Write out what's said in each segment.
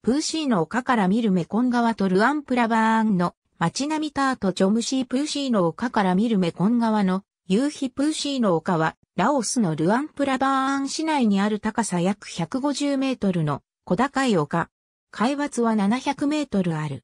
プーシーの丘から見るメコン川とルアンプラバーンの街並みタートチョムシープーシーの丘から見るメコン川の夕日プーシーの丘はラオスのルアンプラバーン市内にある高さ約150メートルの小高い丘。海抜は700メートルある。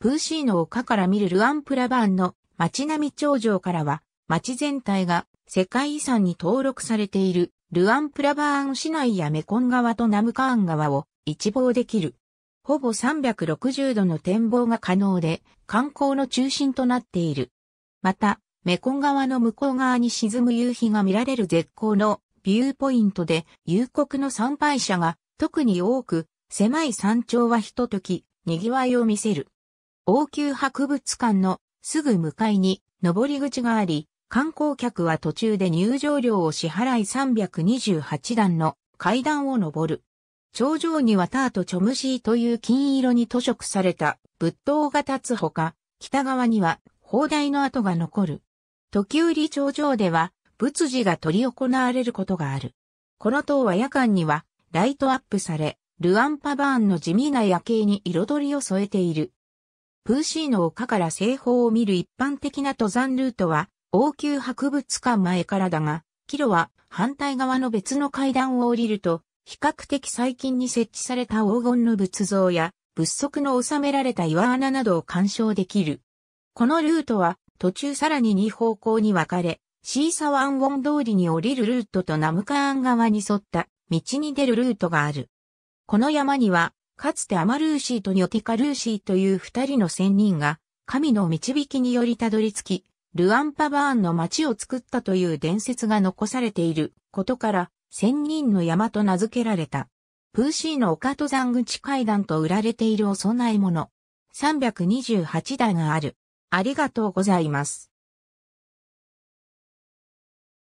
プーシーの丘から見るルアンプラバーンの街並み頂上からは街全体が世界遺産に登録されているルアンプラバーン市内やメコン川とナムカーン川を一望できる。ほぼ360度の展望が可能で、観光の中心となっている。また、メコン川の向こう側に沈む夕日が見られる絶好のビューポイントで、夕刻の参拝者が特に多く、狭い山頂はひととき、賑わいを見せる。王宮博物館のすぐ向かいに登り口があり、観光客は途中で入場料を支払い328段の階段を登る。頂上にはタートチョムシーという金色に塗色された仏塔が立つほか、北側には砲台の跡が残る。時折頂上では仏事が取り行われることがある。この塔は夜間にはライトアップされ、ルアンパバーンの地味な夜景に彩りを添えている。プーシーの丘から西方を見る一般的な登山ルートは、王宮博物館前からだが、キロは反対側の別の階段を降りると、比較的最近に設置された黄金の仏像や仏足の収められた岩穴などを鑑賞できる。このルートは途中さらに2方向に分かれ、シーサワンウォン通りに降りるルートとナムカーン側に沿った道に出るルートがある。この山には、かつてアマルーシーとニョティカルーシーという二人の仙人が、神の導きによりたどり着き、ルアンパバーンの町を作ったという伝説が残されていることから、仙人の山と名付けられた。プーシーの丘登山口階段と売られているお供え物。328段がある。ありがとうございます。